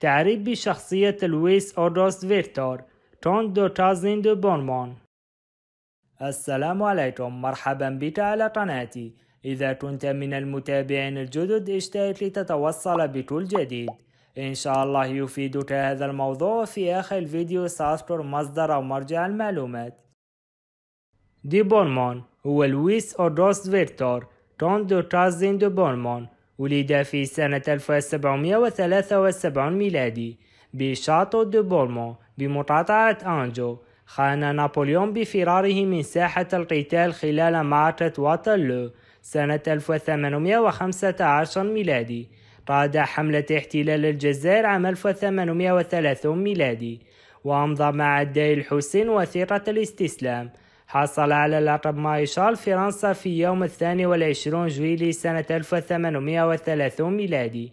تعريب بشخصية لويس أوروس فيكتور دو تازين دو بونمون السلام عليكم مرحبا بك على قناتي إذا كنت من المتابعين الجدد اشترك لتتوصل بكل جديد إن شاء الله يفيدك هذا الموضوع في آخر الفيديو سأذكر مصدر أو مرجع المعلومات دي بونمون هو لويس أوروس فيكتور دو تازين دو بونمون ولد في سنة 1773 ميلادي بشاتو دو بولمو بمقاطعة أنجو خان نابليون بفراره من ساحة القتال خلال معركة واترلو سنة 1815 ميلادي قاد حملة احتلال الجزائر عام 1830 ميلادي وأمضى مع الداعي الحسين وثيقة الاستسلام حصل على لقب مايشال فرنسا في يوم الثاني والعشرون جويلي سنة 1830 ميلادي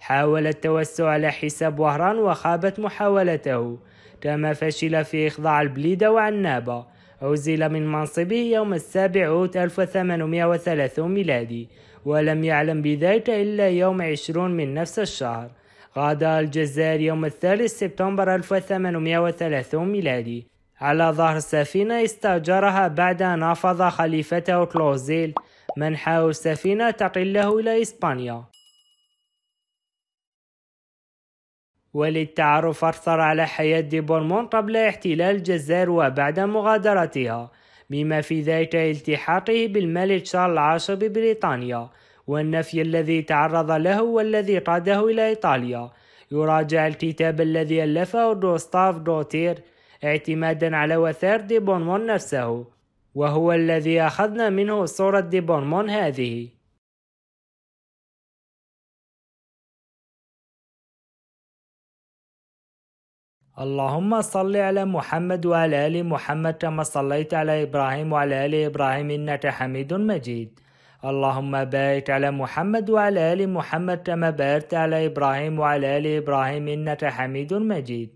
حاول التوسع على حساب وهران وخابت محاولته كما فشل في إخضاع البليدة وعنابة عزل من منصبه يوم السابع أوت 1830 ميلادي ولم يعلم بذلك إلا يوم عشرون من نفس الشهر غادر الجزائر يوم الثالث سبتمبر 1830 ميلادي على ظهر السفينة استأجرها بعد أن رفض خليفته كلوزيل منحه السفينة تقله إلى إسبانيا وللتعرف أكثر على حياة دي بورمون قبل احتلال الجزائر وبعد مغادرتها بما في ذلك التحاقه بالملك شارل العاشر ببريطانيا والنفي الذي تعرض له والذي قاده إلى إيطاليا يراجع الكتاب الذي ألفه جوستاف دوتير اعتمادا على وثائق ديبونمون نفسه وهو الذي أخذنا منه صورة ديبونمون هذه اللهم صل على محمد وعلى آل محمد كما صليت على إبراهيم وعلى آل إبراهيم إنك حميد مجيد اللهم بارك على محمد وعلى آل محمد كما باركت على إبراهيم وعلى آل إبراهيم إنك حميد مجيد